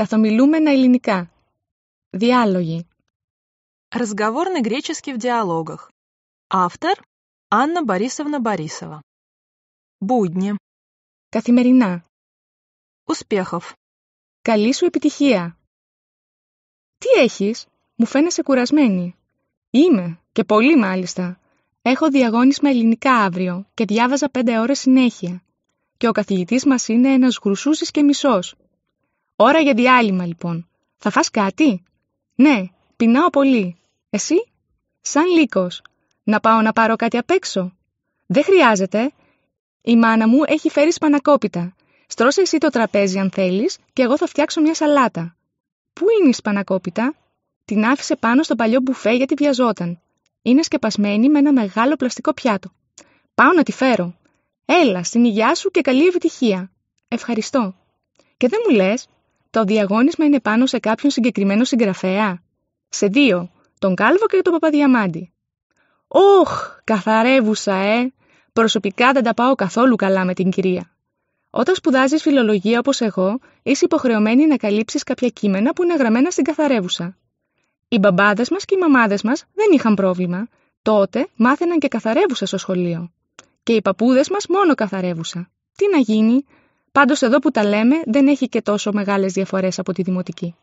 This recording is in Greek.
Καθομιλούμενα ελληνικά. Διάλογοι. Разговорный греческий в диалогах. Автор – Анна Борисовна Борисова. Καθημερινά. Успехов. Καλή σου επιτυχία. Τι έχεις, μου φαίνεσαι κουρασμένη. Είμαι, και πολύ μάλιστα. Έχω διαγώνισμα ελληνικά αύριο και διάβαζα πέντε ώρες συνέχεια. Και ο καθηγητής μας είναι ένας γρουσούσης και μισός. Ώρα για διάλειμμα, λοιπόν. Θα φας κάτι? Ναι, πεινάω πολύ. Εσύ? Σαν λύκος. Να πάω να πάρω κάτι απ' έξω. Δεν χρειάζεται. Η μάνα μου έχει φέρει σπανακόπιτα. Στρώσε εσύ το τραπέζι αν θέλεις και εγώ θα φτιάξω μια σαλάτα. Πού είναι η σπανακόπιτα? Την άφησε πάνω στο παλιό μπουφέ γιατί βιαζόταν. Είναι σκεπασμένη με ένα μεγάλο πλαστικό πιάτο. Πάω να τη φέρω. Έλα, στην υγειά σου και καλή επιτυχία. Ευχαριστώ. Και δεν μου λες, το διαγώνισμα είναι πάνω σε κάποιον συγκεκριμένο συγγραφέα. Σε δύο, τον Κάλβο και τον Παπαδιαμάντη. Όχ, καθαρεύουσα, ε! Προσωπικά δεν τα πάω καθόλου καλά με την κυρία. Όταν σπουδάζεις φιλολογία όπως εγώ, είσαι υποχρεωμένη να καλύψεις κάποια κείμενα που είναι γραμμένα στην καθαρεύουσα. Οι μπαμπάδες μας και οι μαμάδες μας δεν είχαν πρόβλημα. Τότε μάθαιναν και καθαρεύουσα στο σχολείο. Και οι παππούδες μας μόνο καθαρεύουσα. Τι να γίνει, Πάντως εδώ που τα λέμε δεν έχει και τόσο μεγάλες διαφορές από τη δημοτική.